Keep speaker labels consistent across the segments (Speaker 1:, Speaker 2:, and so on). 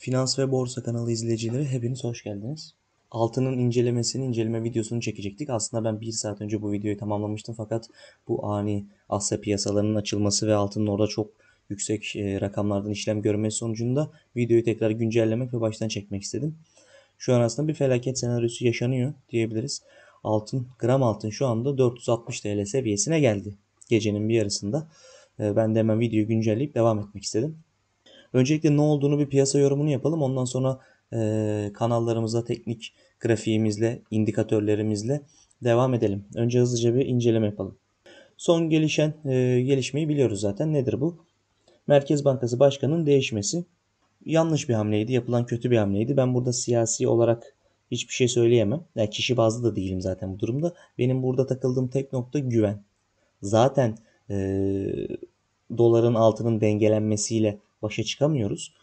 Speaker 1: Finans ve Borsa kanalı izleyicileri hepiniz hoş geldiniz. Altının incelemesini, inceleme videosunu çekecektik. Aslında ben bir saat önce bu videoyu tamamlamıştım fakat bu ani Asya piyasalarının açılması ve altının orada çok yüksek e, rakamlardan işlem görmesi sonucunda videoyu tekrar güncellemek ve baştan çekmek istedim. Şu an aslında bir felaket senaryosu yaşanıyor diyebiliriz. Altın, gram altın şu anda 460 TL seviyesine geldi. Gecenin bir yarısında. E, ben de hemen videoyu güncelleyip devam etmek istedim. Öncelikle ne olduğunu bir piyasa yorumunu yapalım. Ondan sonra e, kanallarımıza teknik grafiğimizle, indikatörlerimizle devam edelim. Önce hızlıca bir inceleme yapalım. Son gelişen e, gelişmeyi biliyoruz zaten. Nedir bu? Merkez Bankası Başkanı'nın değişmesi. Yanlış bir hamleydi, yapılan kötü bir hamleydi. Ben burada siyasi olarak hiçbir şey söyleyemem. Yani kişi bazlı da değilim zaten bu durumda. Benim burada takıldığım tek nokta güven. Zaten e, doların altının dengelenmesiyle başa çıkamıyoruz.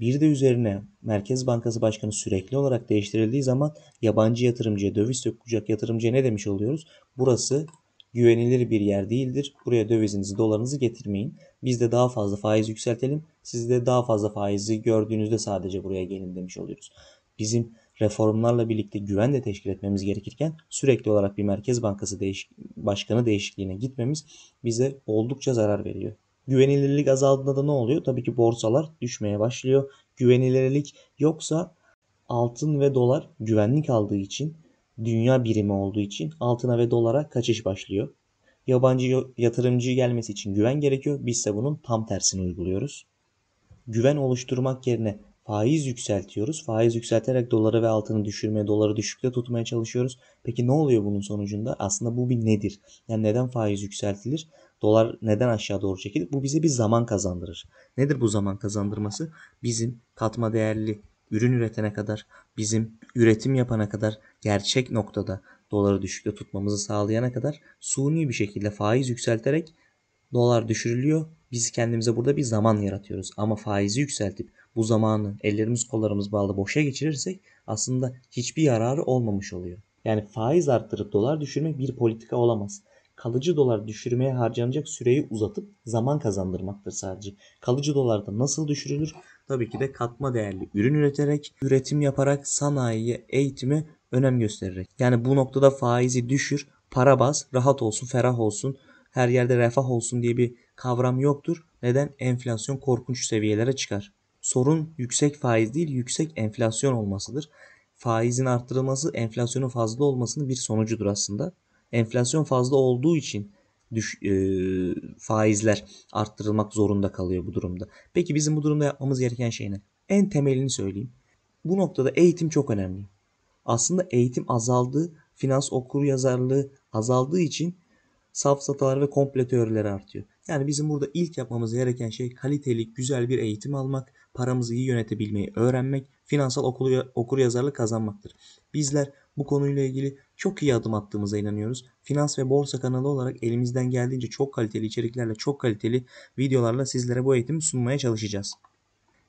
Speaker 1: Bir de üzerine Merkez Bankası Başkanı sürekli olarak değiştirildiği zaman yabancı yatırımcıya, döviz dökecek yatırımcıya ne demiş oluyoruz? Burası güvenilir bir yer değildir. Buraya dövizinizi, dolarınızı getirmeyin. Biz de daha fazla faiz yükseltelim. Siz de daha fazla faizi gördüğünüzde sadece buraya gelin demiş oluyoruz. Bizim reformlarla birlikte güven de teşkil etmemiz gerekirken sürekli olarak bir Merkez Bankası değiş başkanı değişikliğine gitmemiz bize oldukça zarar veriyor. Güvenilirlik azaldığında da ne oluyor? Tabii ki borsalar düşmeye başlıyor. Güvenilirlik yoksa altın ve dolar güvenlik aldığı için, dünya birimi olduğu için altına ve dolara kaçış başlıyor. Yabancı yatırımcı gelmesi için güven gerekiyor. Biz de bunun tam tersini uyguluyoruz. Güven oluşturmak yerine faiz yükseltiyoruz. Faiz yükselterek doları ve altını düşürmeye, doları düşükte tutmaya çalışıyoruz. Peki ne oluyor bunun sonucunda? Aslında bu bir nedir? Yani neden faiz yükseltilir? Dolar neden aşağı doğru çekilir? Bu bize bir zaman kazandırır. Nedir bu zaman kazandırması? Bizim katma değerli ürün üretene kadar, bizim üretim yapana kadar gerçek noktada doları düşükte tutmamızı sağlayana kadar suni bir şekilde faiz yükselterek dolar düşürülüyor biz kendimize burada bir zaman yaratıyoruz. Ama faizi yükseltip bu zamanı ellerimiz kollarımız bağlı boşa geçirirsek aslında hiçbir yararı olmamış oluyor. Yani faiz arttırıp dolar düşürmek bir politika olamaz. Kalıcı dolar düşürmeye harcanacak süreyi uzatıp zaman kazandırmaktır sadece. Kalıcı dolar da nasıl düşürülür? Tabii ki de katma değerli ürün üreterek, üretim yaparak, sanayiye, eğitime önem göstererek. Yani bu noktada faizi düşür, para bas, rahat olsun, ferah olsun, her yerde refah olsun diye bir kavram yoktur. Neden? Enflasyon korkunç seviyelere çıkar. Sorun yüksek faiz değil yüksek enflasyon olmasıdır. Faizin arttırılması enflasyonun fazla olmasının bir sonucudur aslında. Enflasyon fazla olduğu için düş, e, faizler arttırılmak zorunda kalıyor bu durumda. Peki bizim bu durumda yapmamız gereken şey ne? En temelini söyleyeyim. Bu noktada eğitim çok önemli. Aslında eğitim azaldı, finans okur yazarlığı azaldığı için safsatalar ve komple teorileri artıyor. Yani bizim burada ilk yapmamız gereken şey kaliteli, güzel bir eğitim almak, paramızı iyi yönetebilmeyi öğrenmek, finansal okulu, okur yazarlık kazanmaktır. Bizler bu konuyla ilgili çok iyi adım attığımıza inanıyoruz. Finans ve borsa kanalı olarak elimizden geldiğince çok kaliteli içeriklerle, çok kaliteli videolarla sizlere bu eğitimi sunmaya çalışacağız.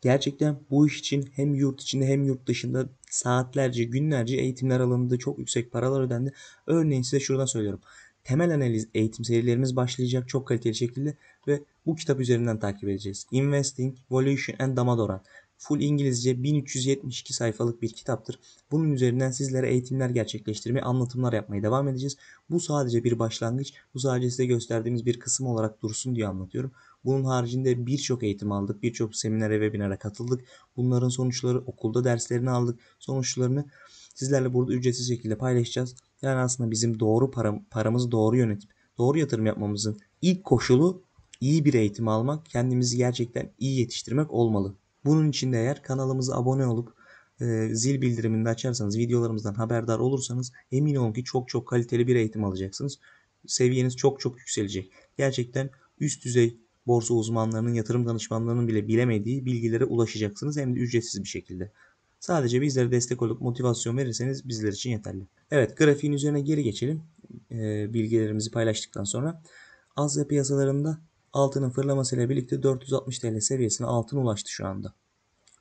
Speaker 1: Gerçekten bu iş için hem yurt içinde hem yurt dışında saatlerce, günlerce eğitimler alındı. Çok yüksek paralar ödendi. Örneğin size şuradan söylüyorum temel analiz eğitim serilerimiz başlayacak çok kaliteli şekilde ve bu kitap üzerinden takip edeceğiz. Investing, Valuation and Damadoran. Full İngilizce 1372 sayfalık bir kitaptır. Bunun üzerinden sizlere eğitimler gerçekleştirmeye, anlatımlar yapmaya devam edeceğiz. Bu sadece bir başlangıç. Bu sadece size gösterdiğimiz bir kısım olarak dursun diye anlatıyorum. Bunun haricinde birçok eğitim aldık. Birçok seminere, webinara katıldık. Bunların sonuçları okulda derslerini aldık. Sonuçlarını sizlerle burada ücretsiz şekilde paylaşacağız. Yani aslında bizim doğru para paramızı doğru yönetip doğru yatırım yapmamızın ilk koşulu iyi bir eğitim almak, kendimizi gerçekten iyi yetiştirmek olmalı. Bunun için de eğer kanalımıza abone olup e, zil bildirimini de açarsanız, videolarımızdan haberdar olursanız emin olun ki çok çok kaliteli bir eğitim alacaksınız. Seviyeniz çok çok yükselecek. Gerçekten üst düzey borsa uzmanlarının, yatırım danışmanlarının bile bilemediği bilgilere ulaşacaksınız hem de ücretsiz bir şekilde. Sadece bizlere destek olup motivasyon verirseniz bizler için yeterli. Evet grafiğin üzerine geri geçelim. E, bilgilerimizi paylaştıktan sonra. Asya piyasalarında altının fırlamasıyla birlikte 460 TL seviyesine altın ulaştı şu anda.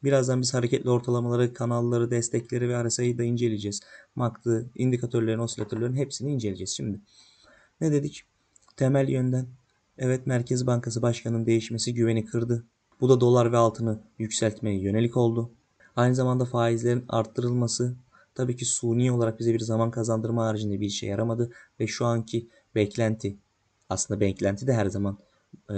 Speaker 1: Birazdan biz hareketli ortalamaları, kanalları, destekleri ve RSI'yi da inceleyeceğiz. MACD'ı, indikatörlerin, osilatörlerin hepsini inceleyeceğiz şimdi. Ne dedik? Temel yönden evet Merkez Bankası Başkanı'nın değişmesi güveni kırdı. Bu da dolar ve altını yükseltmeye yönelik oldu. Aynı zamanda faizlerin arttırılması tabii ki suni olarak bize bir zaman kazandırma haricinde bir işe yaramadı ve şu anki beklenti aslında beklenti de her zaman e,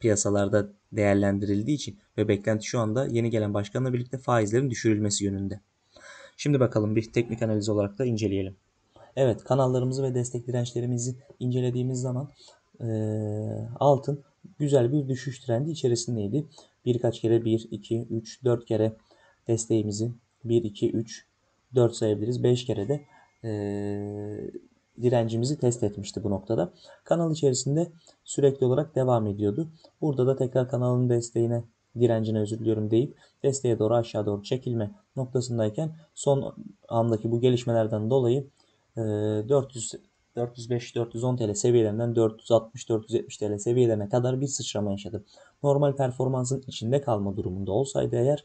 Speaker 1: piyasalarda değerlendirildiği için ve beklenti şu anda yeni gelen başkanla birlikte faizlerin düşürülmesi yönünde. Şimdi bakalım bir teknik analiz olarak da inceleyelim. Evet kanallarımızı ve destek dirençlerimizi incelediğimiz zaman e, altın güzel bir düşüş trendi içerisindeydi. Birkaç kere 1, 2, 3, 4 kere desteğimizi 1, 2, 3, 4 sayabiliriz. 5 kere de e, direncimizi test etmişti bu noktada. Kanal içerisinde sürekli olarak devam ediyordu. Burada da tekrar kanalın desteğine direncine özür diliyorum deyip desteğe doğru aşağı doğru çekilme noktasındayken son andaki bu gelişmelerden dolayı e, 400 405-410 TL seviyelerinden 460-470 TL seviyelerine kadar bir sıçrama yaşadı. Normal performansın içinde kalma durumunda olsaydı eğer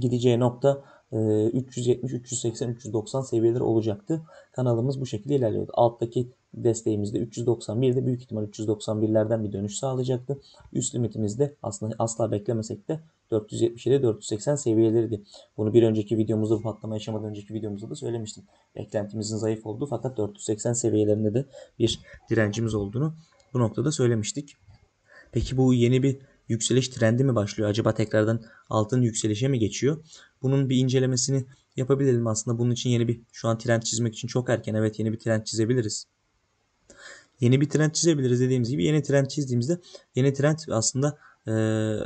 Speaker 1: gideceği nokta 370, 380, 390 seviyeleri olacaktı. Kanalımız bu şekilde ilerliyordu. Alttaki desteğimizde 391 de büyük ihtimal 391'lerden bir dönüş sağlayacaktı. Üst limitimizde aslında asla beklemesek de 477 480 seviyeleriydi. Bunu bir önceki videomuzda bu patlama yaşamadan önceki videomuzda da söylemiştim. Beklentimizin zayıf olduğu fakat 480 seviyelerinde de bir direncimiz olduğunu bu noktada söylemiştik. Peki bu yeni bir yükseliş trendi mi başlıyor? Acaba tekrardan altın yükselişe mi geçiyor? Bunun bir incelemesini yapabilirim aslında. Bunun için yeni bir şu an trend çizmek için çok erken. Evet yeni bir trend çizebiliriz. Yeni bir trend çizebiliriz dediğimiz gibi yeni trend çizdiğimizde yeni trend aslında e,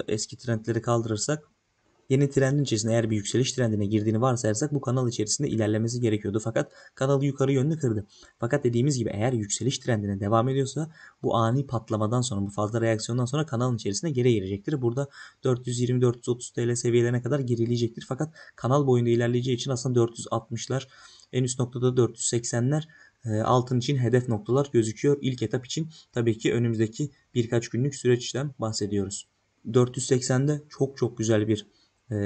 Speaker 1: eski trendleri kaldırırsak Yeni trendin içerisinde eğer bir yükseliş trendine girdiğini varsayarsak bu kanal içerisinde ilerlemesi gerekiyordu. Fakat kanal yukarı yönlü kırdı. Fakat dediğimiz gibi eğer yükseliş trendine devam ediyorsa bu ani patlamadan sonra bu fazla reaksiyondan sonra kanalın içerisinde geri girecektir. Burada 420-430 TL seviyelerine kadar gerileyecektir. Fakat kanal boyunda ilerleyeceği için aslında 460'lar en üst noktada 480'ler e, altın için hedef noktalar gözüküyor. İlk etap için tabii ki önümüzdeki birkaç günlük süreçten bahsediyoruz. 480'de çok çok güzel bir e,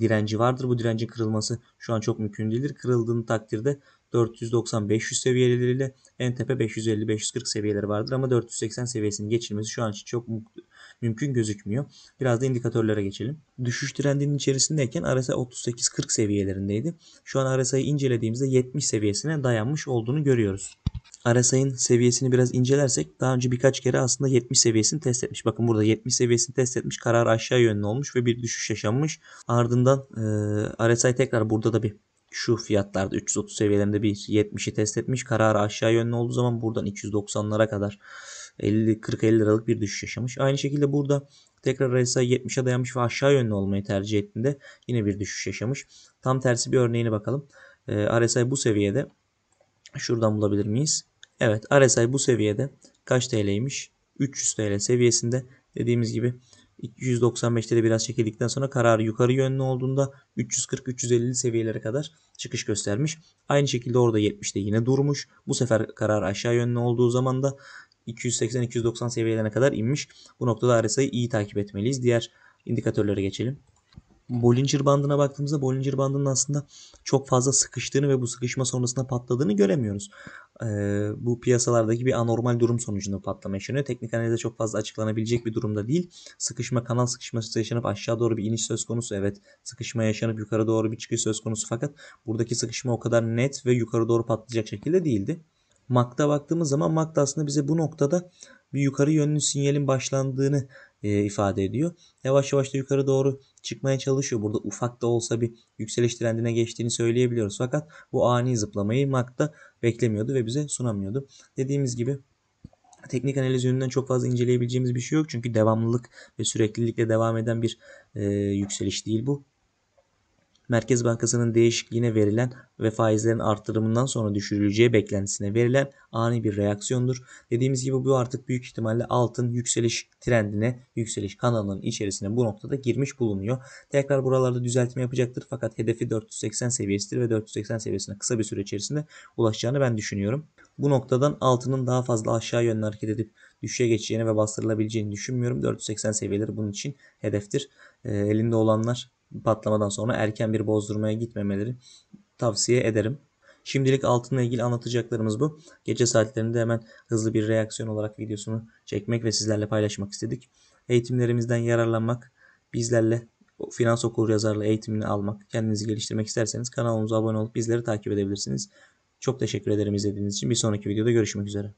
Speaker 1: direnci vardır. Bu direncin kırılması şu an çok mümkün değildir. Kırıldığın takdirde 490-500 seviyeleriyle en tepe 550-540 seviyeleri vardır ama 480 seviyesini geçirmesi şu an için çok mümkün gözükmüyor. Biraz da indikatörlere geçelim. Düşüş trendinin içerisindeyken RSI 38-40 seviyelerindeydi. Şu an RSI'yi incelediğimizde 70 seviyesine dayanmış olduğunu görüyoruz. RSI'nin seviyesini biraz incelersek daha önce birkaç kere aslında 70 seviyesini test etmiş. Bakın burada 70 seviyesini test etmiş. Karar aşağı yönlü olmuş ve bir düşüş yaşanmış. Ardından e, RSI tekrar burada da bir şu fiyatlarda 330 seviyelerinde bir 70'i test etmiş. Kararı aşağı yönlü olduğu zaman buradan 290'lara kadar 50 40-50 liralık bir düşüş yaşamış. Aynı şekilde burada tekrar RSI 70'e dayanmış ve aşağı yönlü olmayı tercih ettiğinde yine bir düşüş yaşamış. Tam tersi bir örneğine bakalım. E, RSI bu seviyede şuradan bulabilir miyiz? Evet RSI bu seviyede kaç TL'ymiş? 300 TL seviyesinde dediğimiz gibi 295'te de biraz çekildikten sonra kararı yukarı yönlü olduğunda 340-350 seviyelere kadar çıkış göstermiş. Aynı şekilde orada 70'te yine durmuş. Bu sefer karar aşağı yönlü olduğu zaman da 280-290 seviyelerine kadar inmiş. Bu noktada RSI'yi iyi takip etmeliyiz. Diğer indikatörlere geçelim. Bollinger bandına baktığımızda Bollinger bandının aslında çok fazla sıkıştığını ve bu sıkışma sonrasında patladığını göremiyoruz. Ee, bu piyasalardaki bir anormal durum sonucunda patlama yaşanıyor. Teknik analizde çok fazla açıklanabilecek bir durumda değil. Sıkışma kanal sıkışması yaşanıp aşağı doğru bir iniş söz konusu. Evet sıkışma yaşanıp yukarı doğru bir çıkış söz konusu fakat buradaki sıkışma o kadar net ve yukarı doğru patlayacak şekilde değildi. MAC'da baktığımız zaman MAC'da aslında bize bu noktada bir yukarı yönlü sinyalin başlandığını e, ifade ediyor. Yavaş yavaş da yukarı doğru çıkmaya çalışıyor. Burada ufak da olsa bir yükseliş trendine geçtiğini söyleyebiliyoruz. Fakat bu ani zıplamayı MAC beklemiyordu ve bize sunamıyordu. Dediğimiz gibi teknik analiz yönünden çok fazla inceleyebileceğimiz bir şey yok. Çünkü devamlılık ve süreklilikle devam eden bir e, yükseliş değil bu. Merkez Bankası'nın değişikliğine verilen ve faizlerin artırımından sonra düşürüleceği beklentisine verilen ani bir reaksiyondur. Dediğimiz gibi bu artık büyük ihtimalle altın yükseliş trendine, yükseliş kanalının içerisine bu noktada girmiş bulunuyor. Tekrar buralarda düzeltme yapacaktır fakat hedefi 480 seviyesidir ve 480 seviyesine kısa bir süre içerisinde ulaşacağını ben düşünüyorum. Bu noktadan altının daha fazla aşağı yönlü hareket edip düşüşe geçeceğini ve bastırılabileceğini düşünmüyorum. 480 seviyeleri bunun için hedeftir. E, elinde olanlar patlamadan sonra erken bir bozdurmaya gitmemeleri tavsiye ederim. Şimdilik altınla ilgili anlatacaklarımız bu. Gece saatlerinde hemen hızlı bir reaksiyon olarak videosunu çekmek ve sizlerle paylaşmak istedik. Eğitimlerimizden yararlanmak, bizlerle finans okur yazarlı eğitimini almak, kendinizi geliştirmek isterseniz kanalımıza abone olup bizleri takip edebilirsiniz. Çok teşekkür ederim izlediğiniz için. Bir sonraki videoda görüşmek üzere.